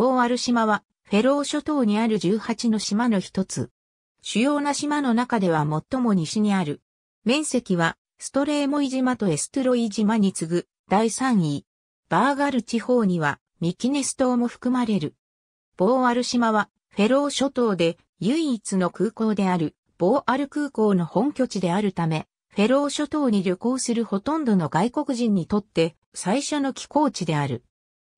ボーアル島は、フェロー諸島にある18の島の一つ。主要な島の中では最も西にある。面積は、ストレーモイ島とエストロイ島に次ぐ第3位。バーガル地方にはミキネス島も含まれる。ボーアル島はフェロー諸島で唯一の空港であるボーアル空港の本拠地であるため、フェロー諸島に旅行するほとんどの外国人にとって最初の寄港地である。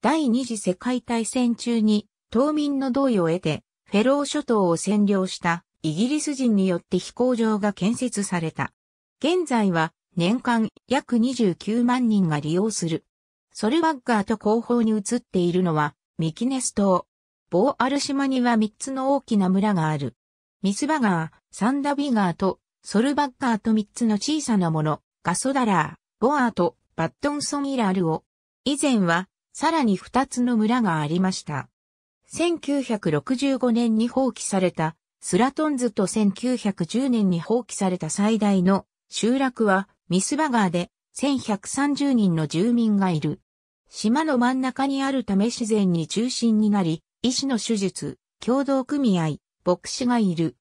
第二次世界大戦中に島民の同意を得てフェロー諸島を占領したイギリス人によって飛行場が建設された。現在は年間約29万人が利用する。ソルバッガーと後方に移っているのはミキネス島。ボーアル島には3つの大きな村がある。ミスバガー、サンダビガーとソルバッガーと3つの小さなもの、ガソダラー、ボアーとバットンソンイラールを。以前はさらに二つの村がありました。1965年に放棄されたスラトンズと1910年に放棄された最大の集落はミスバガーで1130人の住民がいる。島の真ん中にあるため自然に中心になり、医師の手術、共同組合、牧師がいる。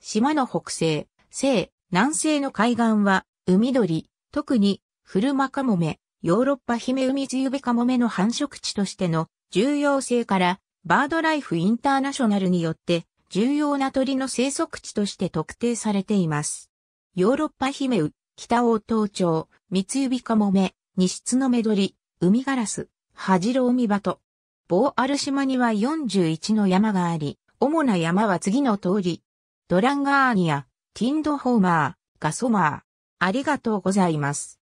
島の北西、西、南西の海岸は海鳥、特に古ルマカモメ、ヨーロッパヒメウミズユベカモメの繁殖地としての重要性から、バードライフインターナショナルによって重要な鳥の生息地として特定されています。ヨーロッパヒメウ、北大東町、三つ指カモメ、西室のメドリ、海ガラス、ハジロウミバト。ボーアル島には41の山があり、主な山は次の通り。ドランガーニア、ティンドホーマー、ガソマー。ありがとうございます。